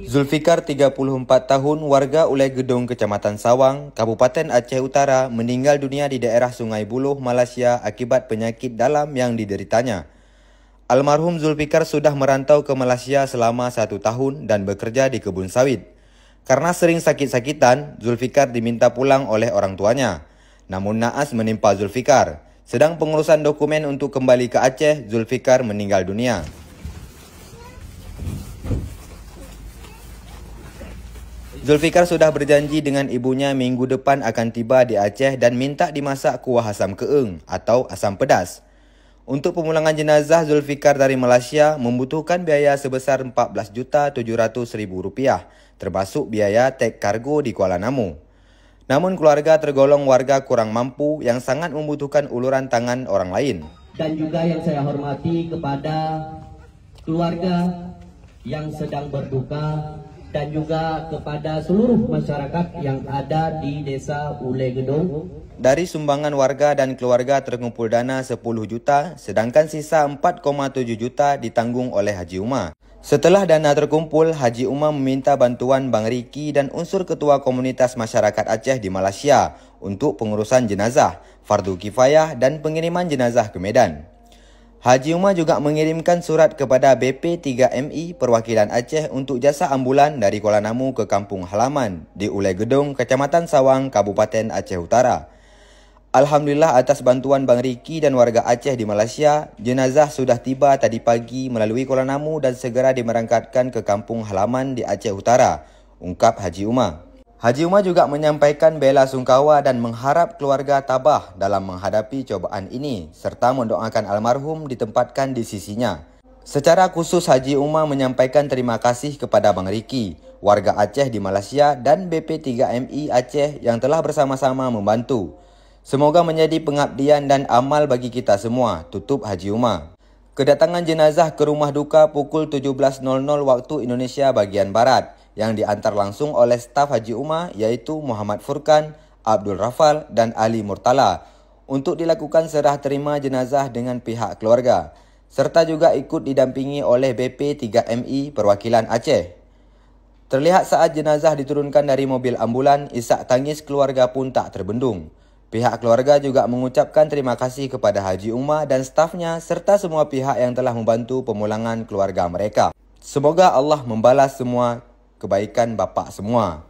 Zulfikar 34 tahun warga Ulai Gedung Kecamatan Sawang, Kabupaten Aceh Utara meninggal dunia di daerah Sungai Buloh, Malaysia akibat penyakit dalam yang dideritanya. Almarhum Zulfikar sudah merantau ke Malaysia selama satu tahun dan bekerja di kebun sawit. Karena sering sakit-sakitan, Zulfikar diminta pulang oleh orang tuanya. Namun naas menimpa Zulfikar. Sedang pengurusan dokumen untuk kembali ke Aceh, Zulfikar meninggal dunia. Zulfikar sudah berjanji dengan ibunya minggu depan akan tiba di Aceh dan minta dimasak kuah asam keeng atau asam pedas. Untuk pemulangan jenazah Zulfikar dari Malaysia membutuhkan biaya sebesar Rp14.700.000 termasuk biaya tek kargo di Kuala Namu. Namun keluarga tergolong warga kurang mampu yang sangat membutuhkan uluran tangan orang lain. Dan juga yang saya hormati kepada keluarga yang sedang berduka dan juga kepada seluruh masyarakat yang ada di Desa Ule Gedung. Dari sumbangan warga dan keluarga terkumpul dana 10 juta, sedangkan sisa 4,7 juta ditanggung oleh Haji Umar. Setelah dana terkumpul, Haji Umar meminta bantuan Bang Riki dan unsur ketua komunitas masyarakat Aceh di Malaysia untuk pengurusan jenazah, fardu kifayah dan pengiriman jenazah ke Medan. Haji Umar juga mengirimkan surat kepada BP3MI Perwakilan Aceh untuk jasa ambulan dari Kuala Namu ke kampung halaman di Ulai Gedung, Kecamatan Sawang, Kabupaten Aceh Utara. Alhamdulillah atas bantuan Bang Riki dan warga Aceh di Malaysia, jenazah sudah tiba tadi pagi melalui Kuala Namu dan segera dimerangkatkan ke kampung halaman di Aceh Utara, ungkap Haji Umar. Haji Umar juga menyampaikan bela sungkawa dan mengharap keluarga tabah dalam menghadapi cobaan ini serta mendoakan almarhum ditempatkan di sisinya. Secara khusus Haji Umar menyampaikan terima kasih kepada Bang Riki, warga Aceh di Malaysia dan BP3MI Aceh yang telah bersama-sama membantu. Semoga menjadi pengabdian dan amal bagi kita semua, tutup Haji Umar. Kedatangan jenazah ke rumah duka pukul 17.00 waktu Indonesia bagian Barat yang diantar langsung oleh staf Haji Umar yaitu Muhammad Furkan, Abdul Rafal dan Ali Murtala untuk dilakukan serah terima jenazah dengan pihak keluarga serta juga ikut didampingi oleh BP3MI Perwakilan Aceh. Terlihat saat jenazah diturunkan dari mobil ambulan, isak tangis keluarga pun tak terbendung. Pihak keluarga juga mengucapkan terima kasih kepada Haji Umar dan stafnya serta semua pihak yang telah membantu pemulangan keluarga mereka. Semoga Allah membalas semua kebaikan bapak semua.